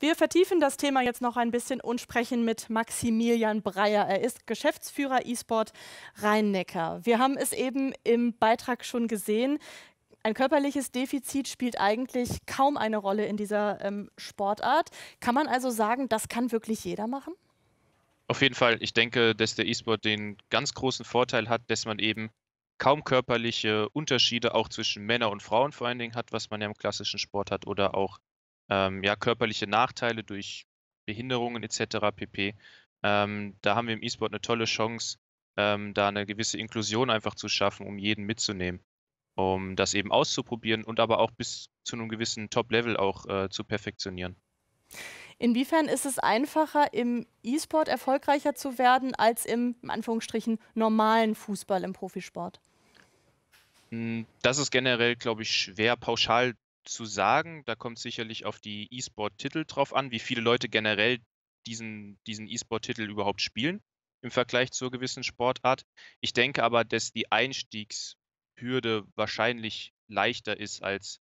Wir vertiefen das Thema jetzt noch ein bisschen und sprechen mit Maximilian Breyer. Er ist Geschäftsführer E-Sport Rhein-Neckar. Wir haben es eben im Beitrag schon gesehen. Ein körperliches Defizit spielt eigentlich kaum eine Rolle in dieser ähm, Sportart. Kann man also sagen, das kann wirklich jeder machen? Auf jeden Fall. Ich denke, dass der E-Sport den ganz großen Vorteil hat, dass man eben kaum körperliche Unterschiede auch zwischen Männern und Frauen vor allen Dingen hat, was man ja im klassischen Sport hat oder auch ähm, ja, körperliche Nachteile durch Behinderungen etc. pp. Ähm, da haben wir im E-Sport eine tolle Chance, ähm, da eine gewisse Inklusion einfach zu schaffen, um jeden mitzunehmen, um das eben auszuprobieren und aber auch bis zu einem gewissen Top-Level auch äh, zu perfektionieren. Inwiefern ist es einfacher, im E-Sport erfolgreicher zu werden, als im, in Anführungsstrichen, normalen Fußball im Profisport? Hm, das ist generell, glaube ich, schwer pauschal zu sagen. Da kommt sicherlich auf die E-Sport-Titel drauf an, wie viele Leute generell diesen, diesen E-Sport-Titel überhaupt spielen im Vergleich zur gewissen Sportart. Ich denke aber, dass die Einstiegshürde wahrscheinlich leichter ist als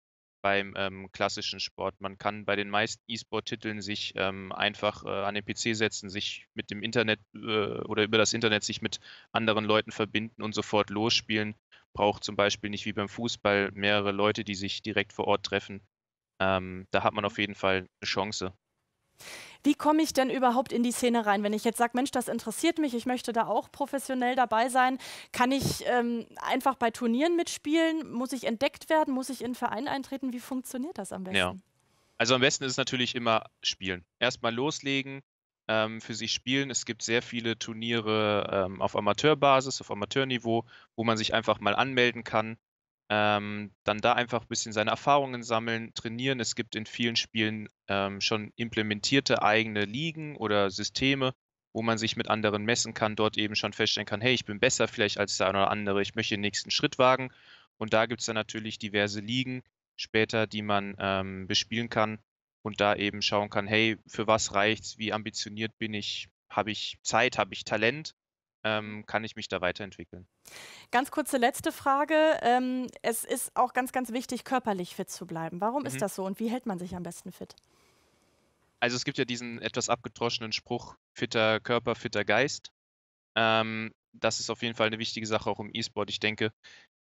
beim ähm, klassischen Sport. Man kann bei den meisten E-Sport-Titeln sich ähm, einfach äh, an den PC setzen, sich mit dem Internet äh, oder über das Internet sich mit anderen Leuten verbinden und sofort losspielen braucht zum Beispiel nicht wie beim Fußball mehrere Leute, die sich direkt vor Ort treffen. Ähm, da hat man auf jeden Fall eine Chance. Wie komme ich denn überhaupt in die Szene rein? Wenn ich jetzt sage, Mensch, das interessiert mich, ich möchte da auch professionell dabei sein, kann ich ähm, einfach bei Turnieren mitspielen? Muss ich entdeckt werden? Muss ich in einen Verein eintreten? Wie funktioniert das am besten? Ja. Also am besten ist es natürlich immer spielen. Erstmal loslegen, ähm, für sich spielen. Es gibt sehr viele Turniere ähm, auf Amateurbasis, auf Amateurniveau, wo man sich einfach mal anmelden kann, ähm, dann da einfach ein bisschen seine Erfahrungen sammeln, trainieren. Es gibt in vielen Spielen ähm, schon implementierte eigene Ligen oder Systeme, wo man sich mit anderen messen kann, dort eben schon feststellen kann, hey, ich bin besser vielleicht als der eine oder andere, ich möchte den nächsten Schritt wagen. Und da gibt es dann natürlich diverse Ligen später, die man ähm, bespielen kann und da eben schauen kann, hey, für was reicht's, wie ambitioniert bin ich, habe ich Zeit, habe ich Talent, ähm, kann ich mich da weiterentwickeln. Ganz kurze letzte Frage. Ähm, es ist auch ganz, ganz wichtig, körperlich fit zu bleiben. Warum mhm. ist das so und wie hält man sich am besten fit? Also es gibt ja diesen etwas abgedroschenen Spruch, fitter Körper, fitter Geist. Ähm, das ist auf jeden Fall eine wichtige Sache auch im E-Sport. Ich denke,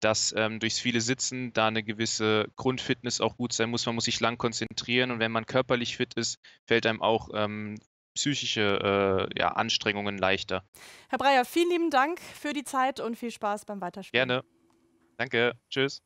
dass ähm, durchs viele Sitzen da eine gewisse Grundfitness auch gut sein muss. Man muss sich lang konzentrieren und wenn man körperlich fit ist, fällt einem auch ähm, psychische äh, ja, Anstrengungen leichter. Herr Breyer, vielen lieben Dank für die Zeit und viel Spaß beim Weiterspielen. Gerne. Danke. Tschüss.